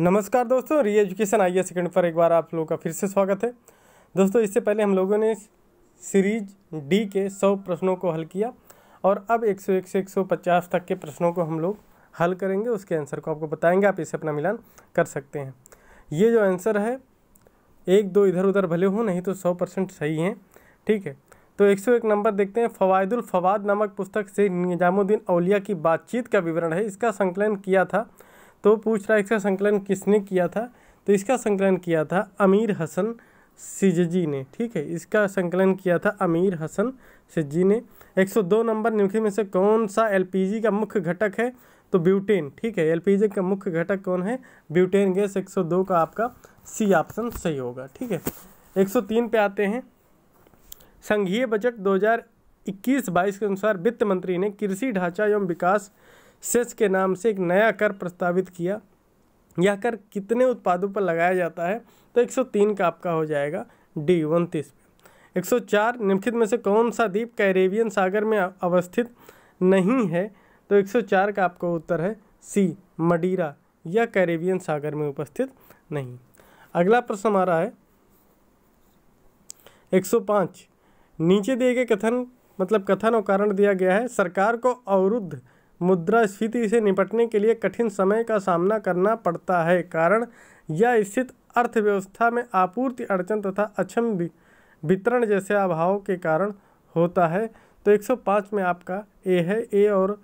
नमस्कार दोस्तों री एजुकेशन आई सेकंड पर एक बार आप लोगों का फिर से स्वागत है दोस्तों इससे पहले हम लोगों ने सीरीज डी के सौ प्रश्नों को हल किया और अब एक सौ एक से एक सौ पचास तक के प्रश्नों को हम लोग हल करेंगे उसके आंसर को आपको बताएंगे आप इसे अपना मिलान कर सकते हैं ये जो आंसर है एक दो इधर उधर भले हों नहीं तो सौ परसेंट सही हैं ठीक है तो एक सौ एक नंबर देखते हैं फ़वायदुल फवाद नामक पुस्तक से निजामुद्दीन अलिया की बातचीत का विवरण है इसका संकलन किया था तो पूछ रहा है इसका संकलन किसने किया था तो इसका संकलन किया था अमीर हसन सिजजी ने ठीक है इसका संकलन किया था अमीर हसन सिजजी ने 102 नंबर निम्नलिखित में से कौन सा एलपीजी का मुख्य घटक है तो ब्यूटेन ठीक है एलपीजी का मुख्य घटक कौन है ब्यूटेन गैस 102 का आपका सी ऑप्शन सही होगा ठीक है 103 पे आते हैं संघीय बजट 2021-22 के अनुसार वित्त मंत्री ने कृषि ढांचा एवं विकास सेस के नाम से एक नया कर प्रस्तावित किया यह कर कितने उत्पादों पर लगाया जाता है तो 103 का आपका हो जाएगा डी उनतीस में एक निम्नलिखित में से कौन सा द्वीप कैरेबियन सागर में अवस्थित नहीं है तो 104 का आपका उत्तर है सी मडीरा यह कैरेबियन सागर में उपस्थित नहीं अगला प्रश्न हमारा है 105 नीचे दिए गए कथन मतलब कथन और कारण दिया गया है सरकार को अवरुद्ध स्फीति से निपटने के लिए कठिन समय का सामना करना पड़ता है कारण यह स्थित अर्थव्यवस्था में आपूर्ति अड़चन तथा अक्षम वितरण जैसे अभाव के कारण होता है तो 105 में आपका ए है ए और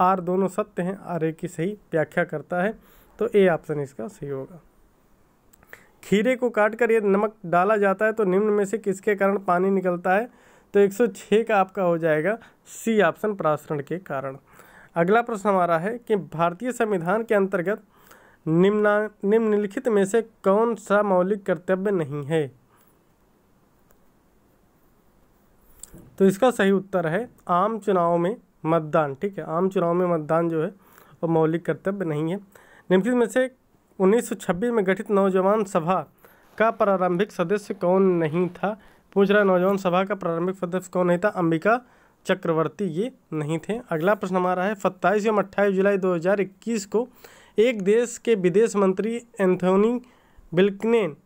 आर दोनों सत्य हैं आर ए की सही व्याख्या करता है तो ए ऑप्शन इसका सही होगा खीरे को काटकर यदि नमक डाला जाता है तो निम्न में से किसके कारण पानी निकलता है तो 106 का आपका हो जाएगा सी ऑप्शन प्रासरण के कारण अगला प्रश्न हमारा है कि भारतीय संविधान के अंतर्गत निम्ना निम्नलिखित में से कौन सा मौलिक कर्तव्य नहीं है तो इसका सही उत्तर है आम चुनाव में मतदान ठीक है आम चुनाव में मतदान जो है वो मौलिक कर्तव्य नहीं है निम्नलिखित में से 1926 में गठित नौजवान सभा का प्रारंभिक सदस्य कौन नहीं था पूछ रहा नौजवान सभा का प्रारंभिक सदस्य कौन नहीं था अंबिका चक्रवर्ती ये नहीं थे अगला प्रश्न हमारा है सत्ताईस एवं अट्ठाईस जुलाई 2021 को एक देश के विदेश मंत्री एंथोनी बिल्कनेन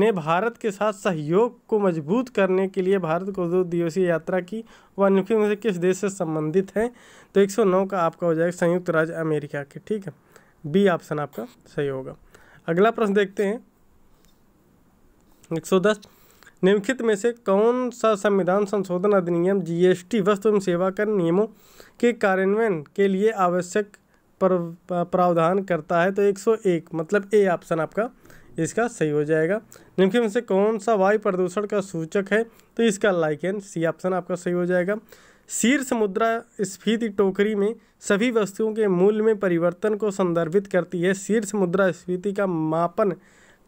ने भारत के साथ सहयोग को मजबूत करने के लिए भारत को दो दिवसीय यात्रा की वह अनोखी में से किस देश से संबंधित हैं तो 109 का आपका हो जाएगा संयुक्त राज्य अमेरिका के ठीक है बी ऑप्शन आपका सही होगा अगला प्रश्न देखते हैं 110 निम्नलिखित में से कौन सा संविधान संशोधन अधिनियम जीएसटी वस्तु एवं सेवा कर नियमों के कार्यान्वयन के लिए आवश्यक प्रावधान करता है तो 101 मतलब ए ऑप्शन आपका इसका सही हो जाएगा निम्नलिखित में से कौन सा वायु प्रदूषण का सूचक है तो इसका लाइक एन सी ऑप्शन आपका सही हो जाएगा शीर्ष मुद्रा स्फीति टोकरी में सभी वस्तुओं के मूल्य में परिवर्तन को संदर्भित करती है शीर्ष मुद्रा स्फीति का मापन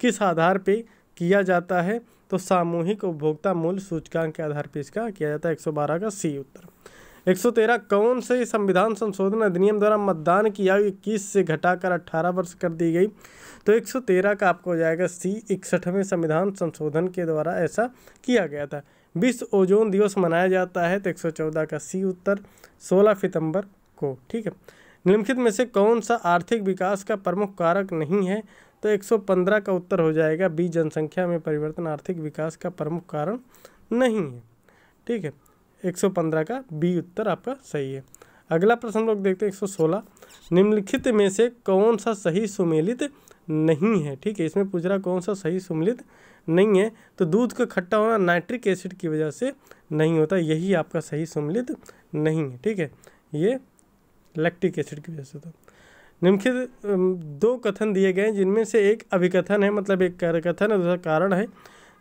किस आधार पर किया जाता है तो सामूहिक उपभोक्ता मूल्य सूचकांक के आधार पर इसका किया जाता है एक का सी उत्तर 113 कौन से संविधान संशोधन अधिनियम द्वारा मतदान की आयु इक्कीस से घटाकर 18 वर्ष कर दी गई तो 113 का आपको हो जाएगा सी इकसठवें संविधान संशोधन के द्वारा ऐसा किया गया था विश्व ओजोन दिवस मनाया जाता है तो 114 का सी उत्तर 16 सितंबर को ठीक है निम्नलिखित में से कौन सा आर्थिक विकास का प्रमुख कारक नहीं है तो 115 का उत्तर हो जाएगा बी जनसंख्या में परिवर्तन आर्थिक विकास का प्रमुख कारण नहीं है ठीक है 115 का बी उत्तर आपका सही है अगला प्रश्न लोग देखते हैं 116 निम्नलिखित में से कौन सा सही सुमेलित नहीं है ठीक है इसमें पूछ रहा कौन सा सही सुमेलित नहीं है तो दूध का खट्टा होना नाइट्रिक एसिड की वजह से नहीं होता यही आपका सही सुमेलित नहीं है ठीक है ये लैक्टिक एसिड की वजह से होता निम्नलिखित दो कथन दिए गए हैं जिनमें से एक अभिकथन है मतलब एक कथन है दूसरा कारण है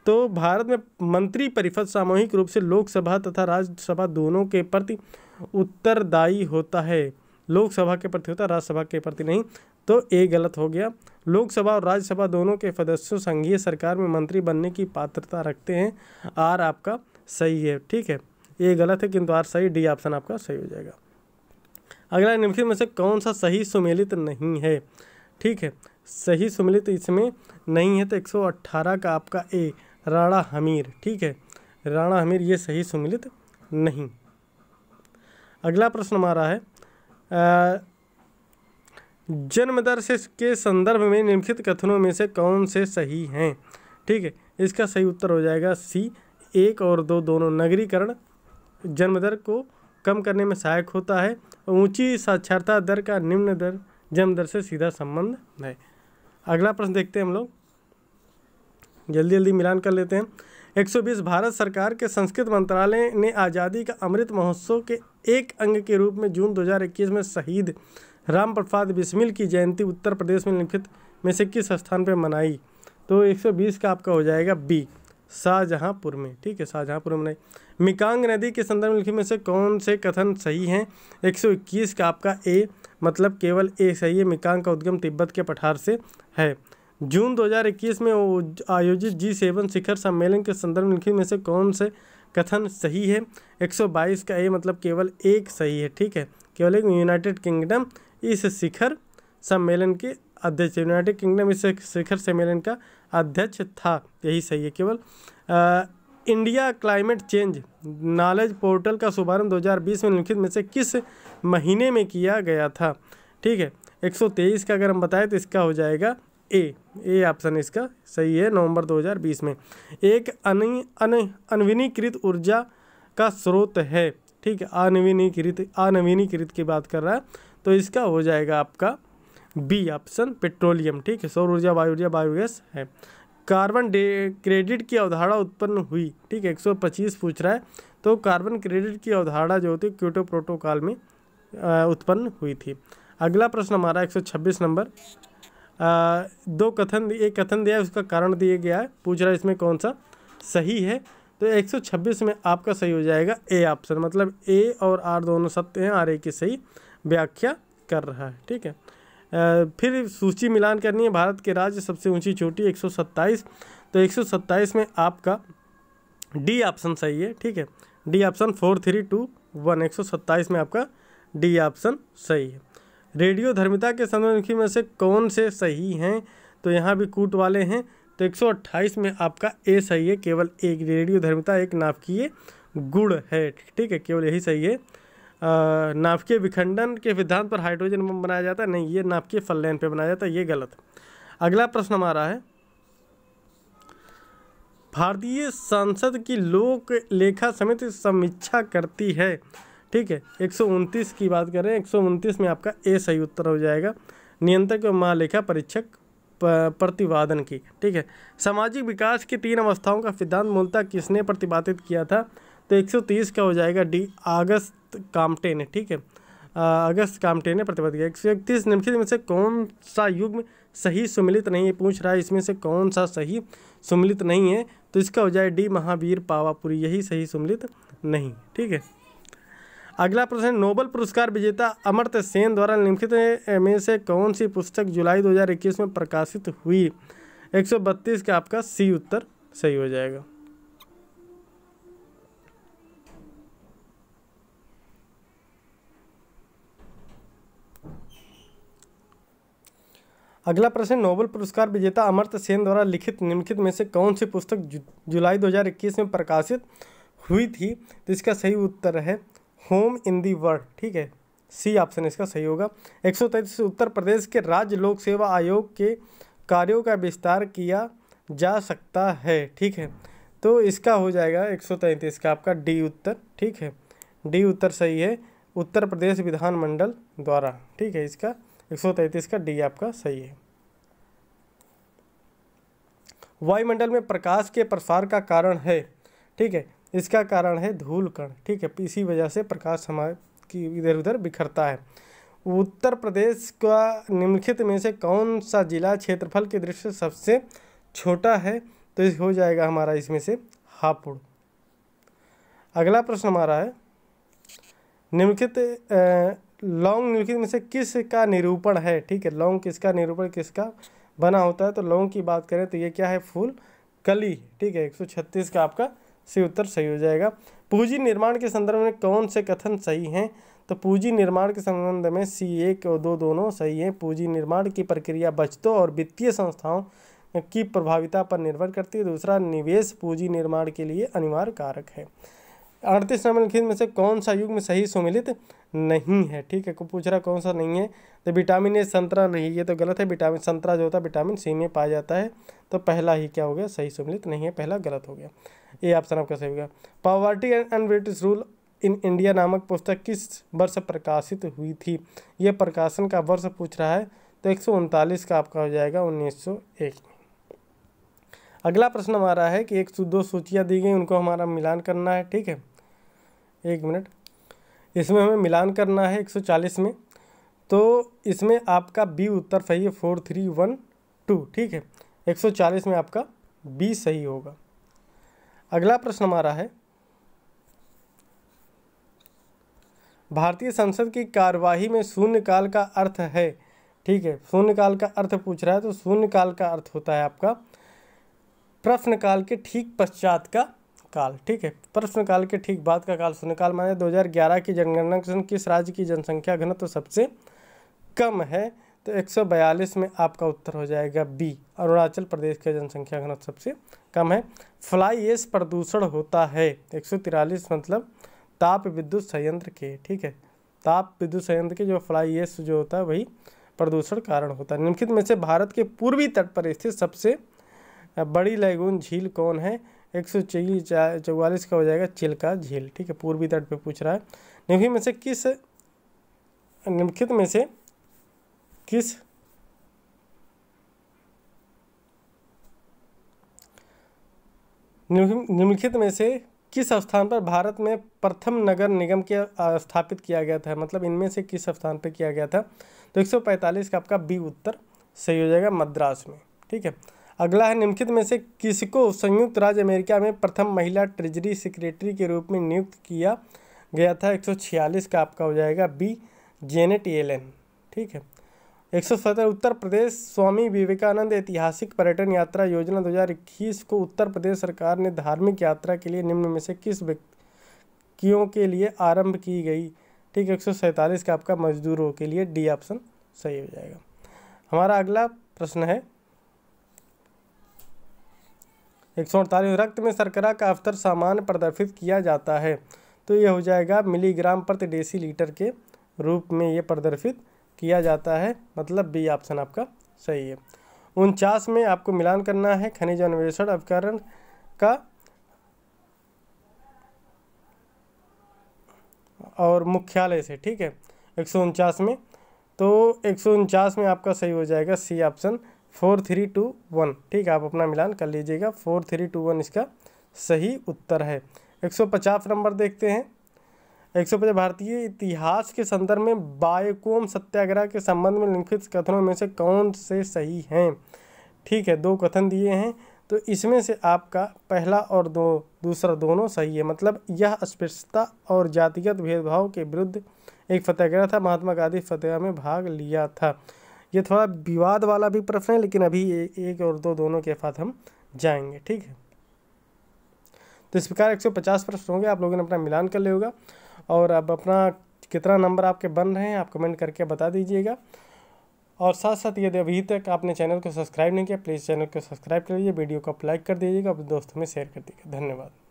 तो भारत में मंत्री परिषद सामूहिक रूप से लोकसभा तथा राज्यसभा दोनों के प्रति उत्तरदायी होता है लोकसभा के प्रति होता है राज्यसभा के प्रति नहीं तो ये गलत हो गया लोकसभा और राज्यसभा दोनों के सदस्यों संघीय सरकार में मंत्री बनने की पात्रता रखते हैं आर आपका सही है ठीक है ये गलत है किंतु आर सही डी ऑप्शन आपका सही हो जाएगा अगला निम्नलिखित में से कौन सा सही सुमेलित नहीं है ठीक है सही सुमेलित इसमें नहीं है तो 118 का आपका ए राणा हमीर ठीक है राणा हमीर ये सही सुमेलित नहीं अगला प्रश्न हमारा है जन्मदर्श से के संदर्भ में निम्नलिखित कथनों में से कौन से सही हैं ठीक है इसका सही उत्तर हो जाएगा सी एक और दो दोनों नगरीकरण जन्मदर को कम करने में सहायक होता है और ऊंची साक्षरता दर का निम्न दर जन्म दर से सीधा संबंध है अगला प्रश्न देखते हैं हम लोग जल्दी जल्दी मिलान कर लेते हैं 120 भारत सरकार के संस्कृत मंत्रालय ने आज़ादी का अमृत महोत्सव के एक अंग के रूप में जून 2021 में शहीद राम प्रसाद बिस्मिल की जयंती उत्तर प्रदेश में लिखित में से किस स्थान पर मनाई तो 120 का आपका हो जाएगा बी शाहजहाँपुर में ठीक है शाहजहाँपुर में नहीं मिकांग नदी के संदर्भ में लिखे में से कौन से कथन सही हैं 121 का आपका ए मतलब केवल ए सही है मिकांग का उद्गम तिब्बत के पठार से है जून 2021 में आयोजित जी सेवन शिखर सम्मेलन के संदर्भ में लिखे में से कौन से कथन सही है 122 का ए मतलब केवल एक सही है ठीक है केवल एक यूनाइटेड किंगडम इस शिखर सम्मेलन के अध्यक्ष यूनाइटेड किंगडम इस शिखर सम्मेलन का अध्यक्ष था यही सही है केवल India climate change knowledge portal का शुभारंभ 2020 में लिखित में से किस महीने में किया गया था ठीक है 123 का अगर हम बताएं तो इसका हो जाएगा ए ए ऑप्शन इसका सही है नवंबर 2020 में एक अन, अन, अनविनीकृत ऊर्जा का स्रोत है ठीक है अनविनीकृत अनविनीकृत की बात कर रहा है तो इसका हो जाएगा आपका बी ऑप्शन पेट्रोलियम ठीक है सौर ऊर्जा वायु ऊर्जा बायोगैस है कार्बन डे क्रेडिट की अवधारणा उत्पन्न हुई ठीक है एक सौ पच्चीस पूछ रहा है तो कार्बन क्रेडिट की अवधारणा जो होती है क्यूटो प्रोटोकॉल में उत्पन्न हुई थी अगला प्रश्न हमारा एक सौ छब्बीस नंबर आ, दो कथन एक कथन दिया है उसका कारण दिया गया है पूछ रहा है इसमें कौन सा सही है तो एक सौ छब्बीस में आपका सही हो जाएगा ए ऑप्शन मतलब ए और आर दोनों सत्य हैं आर ए की सही व्याख्या कर रहा है ठीक है फिर सूची मिलान करनी है भारत के राज्य सबसे ऊंची चोटी एक तो एक में आपका डी ऑप्शन सही है ठीक है D option four three two one एक में आपका डी ऑप्शन सही है रेडियो धर्मिता के समन्वयमुखी में से कौन से सही हैं तो यहाँ भी कूट वाले हैं तो 128 में आपका ए सही है केवल एक रेडियो धर्मिता एक नाभिकीय गुड़ है ठीक है केवल यही सही है नाभिकीय विखंडन के सिद्धांत पर हाइड्रोजन बम बनाया जाता है नहीं ये नाभिकीय फलैन पे बनाया जाता है ये गलत अगला प्रश्न हमारा है भारतीय संसद की लोक लेखा समिति समीक्षा करती है ठीक है एक की बात करें एक में आपका ए सही उत्तर हो जाएगा नियंत्रक एवं महालेखा परीक्षक प्रतिवादन की ठीक है सामाजिक विकास की तीन अवस्थाओं का सिद्धांत मूलतः किसने प्रतिपादित किया था तो 130 का हो जाएगा डी अगस्त कामटे ने ठीक है अगस्त कामटे ने प्रतिबद्ध किया एक सौ इकतीस निम्नलिखित में से कौन सा युग्म सही सुमिलित नहीं है पूछ रहा है इसमें से कौन सा सही सुमिलित नहीं है तो इसका हो जाए डी महावीर पावापुरी यही सही सुमिलित नहीं ठीक है अगला प्रश्न नोबल पुरस्कार विजेता अमृत सेन द्वारा निम्नलिखित में से कौन सी पुस्तक जुलाई 2021 में प्रकाशित हुई 132 का आपका सी उत्तर सही हो जाएगा अगला प्रश्न नोबल पुरस्कार विजेता अमर्त सेन द्वारा लिखित निम्नलिखित में से कौन सी पुस्तक जु, जुलाई 2021 में प्रकाशित हुई थी तो इसका सही उत्तर है होम इन दी वर्ल्ड ठीक है सी ऑप्शन इसका सही होगा एक सौ उत्तर प्रदेश के राज्य लोक सेवा आयोग के कार्यों का विस्तार किया जा सकता है ठीक है तो इसका हो जाएगा एक सौ तैंतीस का आपका डी उत्तर ठीक है डी उत्तर सही है उत्तर प्रदेश विधानमंडल द्वारा ठीक है इसका एक सौ तैंतीस का डी आपका सही है वायुमंडल में प्रकाश के प्रसार का कारण है ठीक है इसका कारण है धूल कण ठीक है इसी वजह से प्रकाश हमारे की इधर उधर बिखरता है उत्तर प्रदेश का निम्नलिखित में से कौन सा जिला क्षेत्रफल की दृष्टि से सबसे छोटा है तो इस हो जाएगा हमारा इसमें से हापुड़ अगला प्रश्न हमारा है निम्नलिखित लॉन्ग निम्नलिखित में से किस का निरूपण है ठीक है लॉन्ग किसका निरूपण किसका बना होता है तो लौंग की बात करें तो ये क्या है फूल कली ठीक है 136 का आपका सी उत्तर सही हो जाएगा पूंजी निर्माण के संदर्भ में कौन से कथन सही हैं तो पूंजी निर्माण के संबंध में सी एक और दो दोनों सही हैं पूंजी निर्माण की प्रक्रिया बचतों और वित्तीय संस्थाओं की प्रभाविता पर निर्भर करती है दूसरा निवेश पूंजी निर्माण के लिए अनिवार्य कारक है अड़तीस निम्नलिखित में से कौन सा युग्म सही सुमिलित नहीं है ठीक है को पूछ रहा कौन सा नहीं है तो विटामिन ए संतरा नहीं ये तो गलत है विटामिन संतरा जो होता है विटामिन सी में पाया जाता है तो पहला ही क्या हो गया सही सुमिलित नहीं है पहला गलत हो गया ये ऑप्शन आपका सही हो गया poverty and unBritish rule in India नामक पुस्तक किस वर्ष प्रकाशित हुई थी ये प्रकाशन का वर्ष पूछ रहा है तो एक का आपका हो जाएगा उन्नीस एक अगला प्रश्न हमारा है कि एक दो सूचियाँ दी गई उनको हमारा मिलान करना है ठीक है एक मिनट इसमें हमें मिलान करना है 140 में तो इसमें आपका बी उत्तर सही है फोर थ्री वन टू ठीक है 140 में आपका बी सही होगा अगला प्रश्न हमारा है भारतीय संसद की कार्यवाही में शून्यकाल का अर्थ है ठीक है शून्यकाल का अर्थ पूछ रहा है तो शून्यकाल का अर्थ होता है आपका प्रश्नकाल के ठीक पश्चात का काल ठीक है प्रश्नकाल के ठीक बाद का काल शून्यकाल माने 2011 की जनगणना के किस राज्य की जनसंख्या घनत्व तो सबसे कम है तो 142 में आपका उत्तर हो जाएगा बी अरुणाचल प्रदेश का जनसंख्या घनत्व सबसे कम है फ्लाई एस प्रदूषण होता है एक मतलब ताप विद्युत संयंत्र के ठीक है ताप विद्युत संयंत्र के जो फ्लाई एस जो होता है वही प्रदूषण कारण होता है निम्नलिखित में से भारत के पूर्वी तट पर स्थित सबसे बड़ी लैगून झील कौन है एक सौ चौवालीस का हो जाएगा चिल्का झील ठीक है पूर्वी तट पे पूछ रहा है निम्नलिखित में से किस निम्नलिखित में से किस निम्नलिखित में से किस स्थान पर भारत में प्रथम नगर निगम के स्थापित किया गया था मतलब इनमें से किस स्थान पर किया गया था तो 145 का आपका बी उत्तर सही हो जाएगा मद्रास में ठीक है अगला है निम्नलिखित में से किसको संयुक्त राज्य अमेरिका में प्रथम महिला ट्रेजरी सेक्रेटरी के रूप में नियुक्त किया गया था 146 का आपका हो जाएगा बी जेनेट एलन ठीक है एक सौ सत्रह उत्तर प्रदेश स्वामी विवेकानंद ऐतिहासिक पर्यटन यात्रा योजना दो को उत्तर प्रदेश सरकार ने धार्मिक यात्रा के लिए निम्न में से किस व्यक्तियों के लिए आरंभ की गई ठीक है एक का आपका मजदूरों के लिए डी ऑप्शन सही हो जाएगा हमारा अगला प्रश्न है एक रक्त में सरकरा का अवतर सामान्य प्रदर्शित किया जाता है तो ये हो जाएगा मिलीग्राम प्रति डेसी लीटर के रूप में ये प्रदर्शित किया जाता है मतलब बी ऑप्शन आपका सही है उनचास में आपको मिलान करना है खनिज अन्वेषण अवकरण का और मुख्यालय से ठीक है एक में तो एक में आपका सही हो जाएगा C option four three two one ठीक है आप अपना मिलान कर लीजिएगा फोर थ्री टू वन इसका सही उत्तर है एक सौ पचास नंबर देखते हैं एक सौ पचास भारतीय इतिहास के संदर्भ में बायकोम सत्याग्रह के संबंध में लिखित कथनों में से कौन से सही हैं ठीक है दो कथन दिए हैं तो इसमें से आपका पहला और दो दूसरा दोनों सही है मतलब यह अस्पृश्यता और जातिगत भेदभाव के विरुद्ध एक फतेहग्रह था महात्मा गांधी सत्याग्रह में भाग लिया था ये थोड़ा विवाद वाला भी प्रश्न है लेकिन अभी एक और दो दोनों के साथ हम जाएंगे ठीक है तो इस प्रकार 150 प्रश्न होंगे आप लोगों ने अपना मिलान कर लिया होगा और अब अपना कितना नंबर आपके बन रहे हैं आप कमेंट करके बता दीजिएगा और साथ साथ यदि अभी तक आपने चैनल को सब्सक्राइब नहीं किया प्लीज़ चैनल को सब्सक्राइब कर लीजिए वीडियो को लाइक कर दीजिएगा अपने दोस्तों में शेयर कर दीजिएगा धन्यवाद